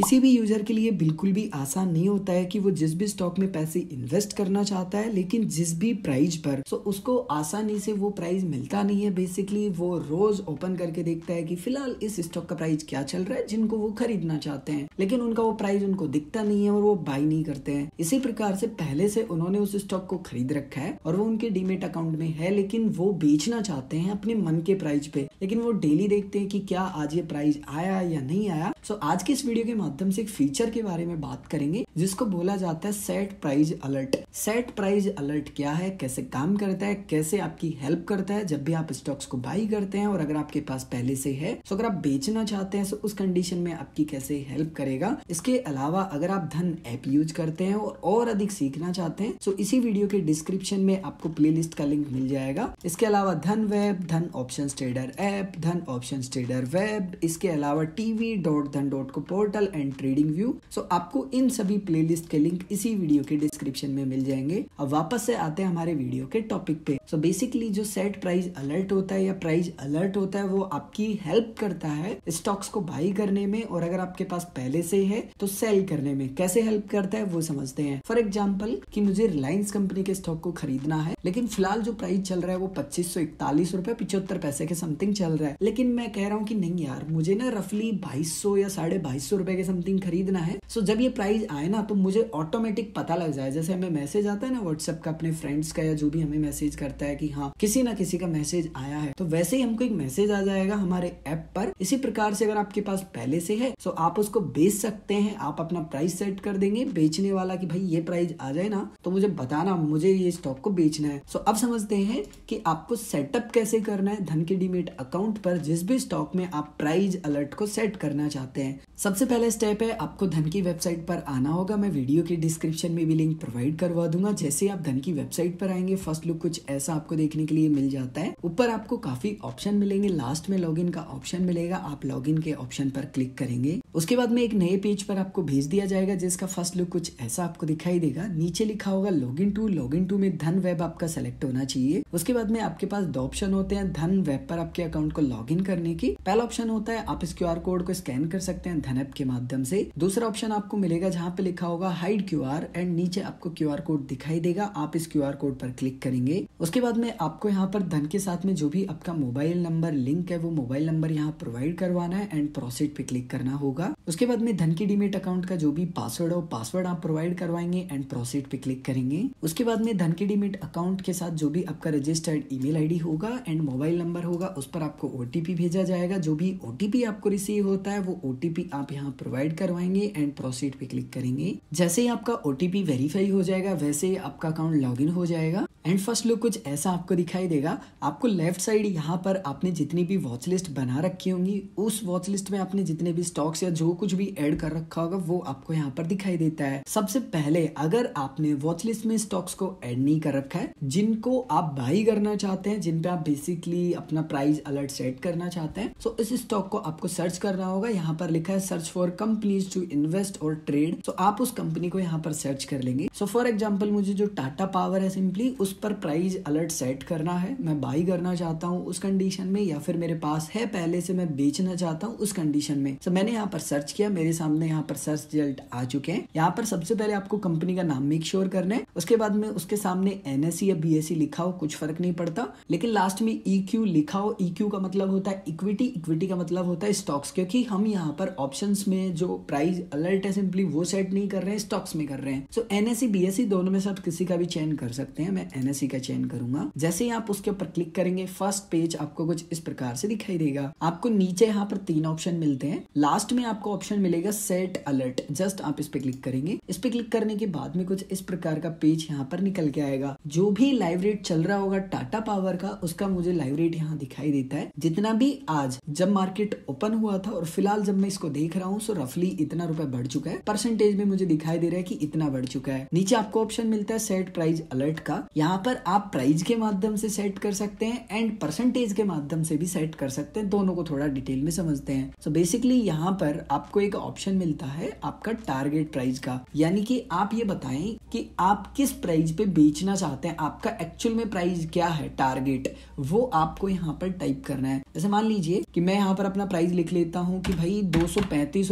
किसी भी यूज़र के लिए बिल्कुल भी आसान नहीं होता है कि वो जिस भी स्टॉक में पैसे इन्वेस्ट करना चाहता है लेकिन जिस भी प्राइस पर सो उसको आसानी से वो प्राइस मिलता नहीं है बेसिकली वो रोज ओपन करके देखता है कि फिलहाल इस स्टॉक का प्राइस क्या चल रहा है जिनको वो खरीदना चाहते हैं लेकिन उनका वो प्राइस उनको दिखता नहीं है और वो बाई नहीं करते हैं इसी प्रकार से पहले से उन्होंने उस स्टॉक को खरीद रखा है और वो उनके डीमेट अकाउंट में है लेकिन वो बेचना चाहते हैं अपने मन के प्राइस पे लेकिन वो डेली देखते हैं कि क्या आज ये प्राइस आया या नहीं आया सो आज की इस वीडियो के माध्यम माध्यम से एक फीचर के बारे में बात करेंगे जिसको बोला जाता है set price alert set price alert क्या है कैसे काम करता है कैसे आपकी हेल्प करता है जब भी आप स्टॉक्स को बाई करते हैं और अगर आपके पास पहले से है तो अगर आप बेचना चाहते हैं तो उस कंडीशन में आपकी कैसे हेल्प करेगा इसके अलावा अगर आप धन ऐप यूज करते हैं और, और अधिक सीखना चाहते हैं तो इसी वीडियो के डिस्क्रिप्शन में आपको प्ले का लिंक मिल जाएगा इसके अलावा Dhan web Dhan option trader app Dhan option trader web इसके अलावा TV dot Dhan dot co portal and and trading view so आपको इन सभी प्लेलिस्ट के लिंक इसी वीडियो के डिस्क्रिप्शन में मिल जाएंगे अब वापस से आते हैं हमारे वीडियो के टॉपिक पे सो so बेसिकली जो सेट प्राइस अलर्ट होता है या प्राइस अलर्ट होता है वो आपकी हेल्प करता है स्टॉक्स को बाई करने में और अगर आपके पास पहले से है तो सेल करने में कैसे हेल्प करता है वो समझते हैं फॉर एग्जाम्पल की मुझे रिलायंस कंपनी के स्टॉक को खरीदना है लेकिन फिलहाल जो प्राइस चल रहा है वो पच्चीस सौ इकतालीस रुपए पिछहत्तर पैसे के समथिंग चल रहा है लेकिन मैं कह रहा हूँ कि नहीं यार मुझे ना रफली बाईस या साढ़े बाईस रुपए के समथिंग खरीदना है सो so, जब ये प्राइस आए ना तो मुझे ऑटोमेटिक पता लग जाए जैसे हमें मैसेज आता है ना व्हाट्सएप का अपने फ्रेंड्स का या जो भी हमें मैसेज करता है कि हाँ किसी ना किसी का मैसेज आया है तो वैसे ही हमको एक मैसेज आ जाएगा हमारे ऐप पर इसी प्रकार से अगर आपके पास पहले से है तो आप उसको बेच सकते हैं आप अपना प्राइस सेट कर देंगे बेचने वाला कि भाई ये प्राइस आ जाए ना तो मुझे बताना मुझे ये स्टॉक को बेचना है सो अब समझते हैं कि आपको सेटअप कैसे करना है धन के डीमेट अकाउंट पर जिस भी स्टॉक में आप प्राइस अलर्ट को सेट करना चाहते हैं सबसे पहले स्टेप है आपको धन की वेबसाइट पर आना होगा मैं वीडियो के डिस्क्रिप्शन में भी लिंक प्रोवाइड करवा दूंगा जैसे आप धन की वेबसाइट पर आएंगे फर्स्ट लुक कुछ ऐसा आपको देखने के लिए मिल जाता है ऊपर आपको काफी ऑप्शन मिलेंगे लास्ट में लॉगिन का ऑप्शन मिलेगा आप लॉगिन के ऑप्शन पर क्लिक करेंगे उसके बाद में एक नए पेज पर आपको भेज दिया जाएगा जिसका फर्स्ट लुक कुछ ऐसा आपको दिखाई देगा नीचे लिखा होगा log in to log in to में धन वेब आपका सेलेक्ट होना चाहिए उसके बाद में आपके पास दो ऑप्शन होते हैं धन वेब पर आपके अकाउंट को लॉग इन करने की पहला ऑप्शन होता है आप इस क्यू कोड को स्कैन कर सकते हैं धन ऐप के माध्यम से दूसरा ऑप्शन आपको मिलेगा जहाँ पे लिखा होगा हाइड क्यू एंड नीचे आपको क्यू कोड दिखाई देगा आप इस क्यू कोड पर क्लिक करेंगे उसके बाद में आपको यहाँ पर धन के साथ में जो भी आपका मोबाइल नंबर लिंक है वो मोबाइल नंबर यहाँ प्रोवाइड करवाना है एंड प्रोसीड पे क्लिक करना होगा होगा उसके बाद में धन के डीमेट अकाउंट का जो भी पासवर्ड हो पासवर्ड आप प्रोवाइड करवाएंगे एंड प्रोसीड पे क्लिक करेंगे उसके बाद में धन के डीमेट अकाउंट के साथ जो भी आपका रजिस्टर्ड ईमेल आईडी होगा एंड मोबाइल नंबर होगा उस पर आपको ओटीपी भेजा जाएगा जो भी ओटीपी आपको रिसीव होता है वो ओटीपी आप यहाँ प्रोवाइड करवाएंगे एंड प्रोसीड पे क्लिक करेंगे जैसे ही आपका ओटीपी वेरीफाई हो जाएगा वैसे ही आपका अकाउंट लॉग हो जाएगा एंड फर्स्ट लुक कुछ ऐसा आपको दिखाई देगा आपको लेफ्ट साइड यहाँ पर आपने जितनी भी वॉच लिस्ट बना रखी होंगी उस वॉच लिस्ट में आपने जितने भी स्टॉक्स या या जो कुछ भी ऐड कर रखा होगा वो आपको यहाँ पर दिखाई देता है सबसे पहले अगर आपने वॉचलिस्ट में स्टॉक्स को ऐड नहीं कर रखा है जिनको आप बाई करना चाहते हैं जिन पे आप बेसिकली अपना प्राइस अलर्ट सेट करना चाहते हैं तो इस स्टॉक को आपको सर्च करना होगा यहाँ पर लिखा है search for companies to invest और ट्रेड तो आप उस कंपनी को यहाँ पर सर्च कर लेंगे सो फॉर एग्जाम्पल मुझे जो टाटा पावर है सिंपली उस पर प्राइस अलर्ट सेट करना है मैं बाई करना चाहता हूँ उस कंडीशन में या फिर मेरे पास है पहले से मैं बेचना चाहता हूँ उस कंडीशन में सो so, मैंने यहाँ पर पर सर्च किया मेरे सामने यहाँ पर सर्च रिजल्ट आ चुके हैं यहाँ पर सबसे पहले आपको कंपनी का नाम मेक श्योर करना है उसके बाद में उसके सामने एनएससी या बीएससी लिखा हो कुछ फर्क नहीं पड़ता लेकिन लास्ट में ईक्यू e लिखा हो ईक्यू e का मतलब होता है इक्विटी इक्विटी का मतलब होता है स्टॉक्स क्योंकि हम यहाँ पर ऑप्शन में जो प्राइस अलर्ट है सिंपली वो सेट नहीं कर रहे हैं स्टॉक्स में कर रहे हैं सो एनएससी बीएससी दोनों में से आप किसी का भी चयन कर सकते हैं मैं एनएससी का चयन करूंगा जैसे ही आप उसके ऊपर क्लिक करेंगे फर्स्ट पेज आपको कुछ इस प्रकार से दिखाई देगा आपको नीचे यहाँ पर तीन ऑप्शन मिलते हैं लास्ट में आपको ऑप्शन मिलेगा सेट अलर्ट जस्ट आप इस पे क्लिक करेंगे इस पे क्लिक करने के बाद में कुछ इस प्रकार का पेज यहाँ पर निकल के आएगा जो भी लाइव रेट चल रहा होगा टाटा पावर का उसका मुझे लाइव रेट यहाँ दिखाई देता है जितना भी आज जब मार्केट ओपन हुआ था और फिलहाल जब मैं इसको देख रहा हूँ सो रफली इतना रुपए बढ़ चुका है परसेंटेज में मुझे दिखाई दे रहा है की इतना बढ़ चुका है नीचे आपको ऑप्शन मिलता है सेट प्राइज अलर्ट का यहाँ पर आप प्राइज के माध्यम से सेट कर सकते हैं एंड परसेंटेज के माध्यम से भी सेट कर सकते हैं दोनों को थोड़ा डिटेल में समझते हैं सो बेसिकली यहाँ पर आपको एक ऑप्शन मिलता है आपका टारगेट प्राइस का यानी कि आप ये बताएं कि आप किस प्राइस पे बेचना चाहते हैं आपका एक्चुअल में प्राइस क्या है टारगेट वो आपको यहाँ पर टाइप करना है जैसे मान लीजिए कि मैं यहाँ पर अपना प्राइस लिख लेता हूँ कि भाई दो सौ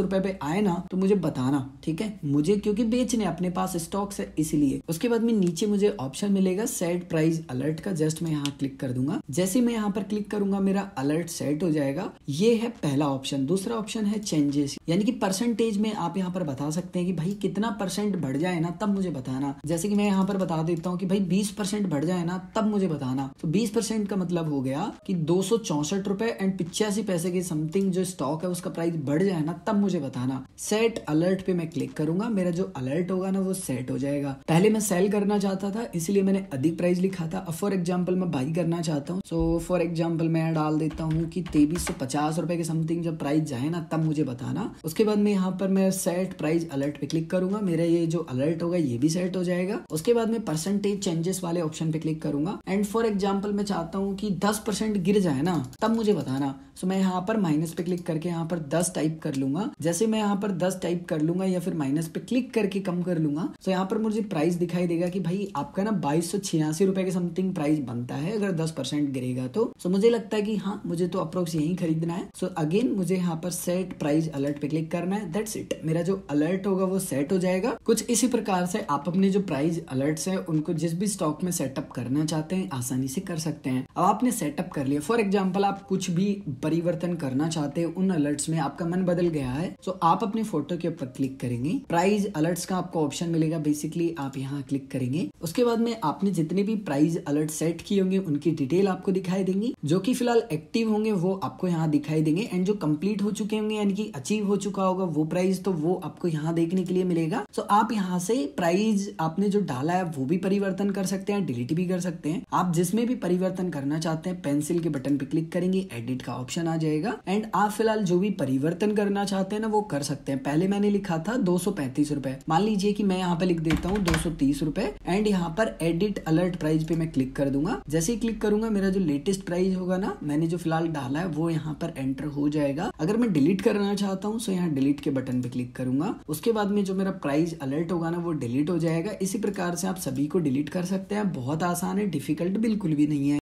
रुपए पे आए ना तो मुझे बताना ठीक है मुझे क्योंकि बेचने अपने पास स्टॉक्स है इसलिए उसके बाद में नीचे मुझे ऑप्शन मिलेगा सेट प्राइस अलर्ट का जस्ट मैं यहाँ क्लिक कर दूंगा जैसे मैं यहाँ पर क्लिक करूंगा मेरा अलर्ट सेट हो जाएगा ये है पहला ऑप्शन दूसरा ऑप्शन है चेंज चेंजेस यानी कि परसेंटेज में आप यहाँ पर बता सकते हैं कि भाई कितना परसेंट बढ़ जाए ना तब मुझे बताना जैसे कि मैं यहाँ पर बता देता हूँ कि भाई बीस परसेंट बढ़ जाए ना तब मुझे बताना तो बीस परसेंट का मतलब हो गया कि दो सौ चौसठ रुपए एंड पिचासी पैसे के समथिंग जो स्टॉक है उसका प्राइस बढ़ जाए ना तब मुझे बताना सेट अलर्ट पे मैं क्लिक करूंगा मेरा जो अलर्ट होगा ना वो सेट हो जाएगा पहले मैं सेल करना चाहता था इसलिए मैंने अधिक प्राइस लिखा था फॉर एग्जाम्पल मैं बाई करना चाहता हूँ सो फॉर एग्जाम्पल मैं डाल देता हूँ कि तेईस सौ पचास रुपए के समथिंग जब प्राइस जाए ना तब मुझे बता बताना उसके बाद में यहाँ पर मैं सेट प्राइस अलर्ट पे क्लिक करूंगा मेरा ये जो अलर्ट होगा ये भी सेट हो जाएगा उसके बाद में परसेंटेज चेंजेस वाले ऑप्शन पे क्लिक करूंगा एंड फॉर एग्जाम्पल मैं चाहता हूँ कि दस गिर जाए ना तब मुझे बताना सो मैं यहाँ पर माइनस पे क्लिक करके यहाँ पर दस टाइप कर लूंगा जैसे मैं यहाँ पर दस टाइप कर लूंगा या फिर माइनस पे क्लिक करके कम कर लूंगा तो यहाँ पर मुझे प्राइस दिखाई देगा कि भाई आपका ना बाईस रुपए के समथिंग प्राइस बनता है अगर दस परसेंट गिरेगा तो सो so, मुझे लगता है कि हाँ मुझे तो अप्रोक्स यही खरीदना है सो अगेन मुझे यहाँ पर सेट प्राइस अलर्ट पे क्लिक करना है दैट्स इट मेरा जो अलर्ट होगा वो सेट हो जाएगा कुछ इसी प्रकार से आप अपने जो प्राइस अलर्ट्स है उनको जिस भी स्टॉक में सेटअप करना चाहते हैं आसानी से कर सकते हैं अब आपने सेटअप कर लिया फॉर एग्जाम्पल आप कुछ भी परिवर्तन करना चाहते हैं उन अलर्ट्स में आपका मन बदल गया है तो आप अपने फोटो के ऊपर क्लिक करेंगे प्राइज अलर्ट्स का आपको ऑप्शन मिलेगा बेसिकली आप यहाँ क्लिक करेंगे उसके बाद में आपने जितने भी प्राइज अलर्ट सेट किए होंगे उनकी डिटेल आपको दिखाई देंगी जो कि फिलहाल एक्टिव होंगे वो आपको यहाँ दिखाई देंगे एंड जो कंप्लीट हो चुके होंगे यानी कि अचीव हो चुका होगा वो प्राइस तो वो आपको यहाँ देखने के लिए मिलेगा सो आप यहाँ से प्राइस आपने जो डाला है वो भी परिवर्तन कर सकते हैं डिलीट भी कर सकते हैं आप जिसमें भी परिवर्तन करना चाहते हैं पेंसिल के बटन पे क्लिक करेंगे एडिट का ऑप्शन आ जाएगा एंड आप फिलहाल जो भी परिवर्तन करना चाहते हैं ना वो कर सकते हैं पहले मैंने लिखा था दो रुपए मान लीजिए कि मैं यहाँ पे लिख देता हूँ दो रुपए एंड यहाँ पर एडिट अलर्ट प्राइस पे मैं क्लिक कर दूंगा जैसे ही क्लिक करूंगा मेरा जो लेटेस्ट प्राइस होगा ना मैंने जो फिलहाल डाला है वो यहाँ पर एंटर हो जाएगा अगर मैं डिलीट करना चाहता चाहता हूँ सो यहाँ डिलीट के बटन पे क्लिक करूंगा उसके बाद में जो मेरा प्राइस अलर्ट होगा ना वो डिलीट हो जाएगा इसी प्रकार से आप सभी को डिलीट कर सकते हैं बहुत आसान है डिफिकल्ट बिल्कुल भी नहीं है